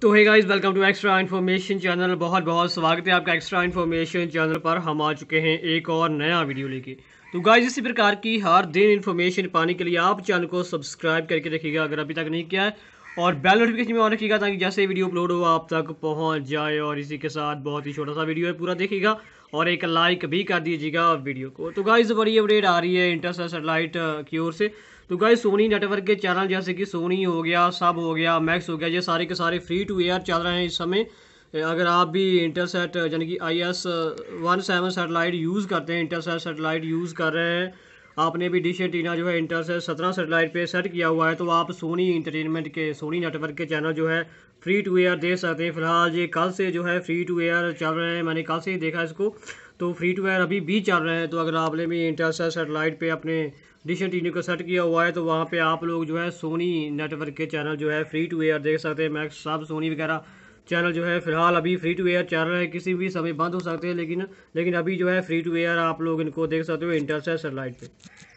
तो है guys welcome to extra information channel बहुत बहुत स्वागत है आपका एक्स्ट्रा इन्फॉर्मेशन चैनल पर हम आ चुके हैं एक और नया वीडियो लेके तो गाइस इसी प्रकार की हर दिन इन्फॉर्मेशन पाने के लिए आप चैनल को सब्सक्राइब करके रखिएगा अगर अभी तक नहीं किया है और बेल नोटिफिकेशन में ऑन रखिएगा ताकि जैसे वीडियो अपलोड हो आप तक पहुंच जाए और इसी के साथ बहुत ही छोटा सा वीडियो है पूरा देखिएगा और एक लाइक भी कर दीजिएगा वीडियो को तो गाइज बड़ी अपडेट आ रही है इंटरसेल सेटेलाइट की ओर से तो गाइज सोनी नेटवर्क के चैनल जैसे कि सोनी हो गया सब हो गया मैक्स हो गया ये सारे के सारे फ्री टू एयर चल रहे हैं इस समय अगर आप भी इंटरसेट यानी कि I S one seven satellite use करते हैं इंटरसेट सेटेलाइट यूज़ कर रहे हैं आपने भी डिश एंटीना जो है इंटर से सत्रह सेटेलाइट पे सेट किया हुआ है तो आप सोनी इंटरटेनमेंट के सोनी नेटवर्क के चैनल जो है फ्री टू एयर देख सकते हैं फिलहाल ये कल से जो है फ्री टू एयर चल रहे हैं मैंने कल से ही देखा इसको तो फ्री टू एयर अभी भी चल रहे हैं तो अगर आपने भी इंटर से सेटेलाइट पर अपने डिश एंटीना को सेट किया हुआ है तो वहाँ पर आप लोग जो है सोनी नेटवर्क के चैनल जो है फ्री टू एयर देख सकते हैं मैक्स सब सोनी वगैरह चैनल जो है फिलहाल अभी फ्री टू एयर चैनल है किसी भी समय बंद हो सकते हैं लेकिन लेकिन अभी जो है फ्री टू एयर आप लोग इनको देख सकते हो इंटरसेट सेटेलाइट पर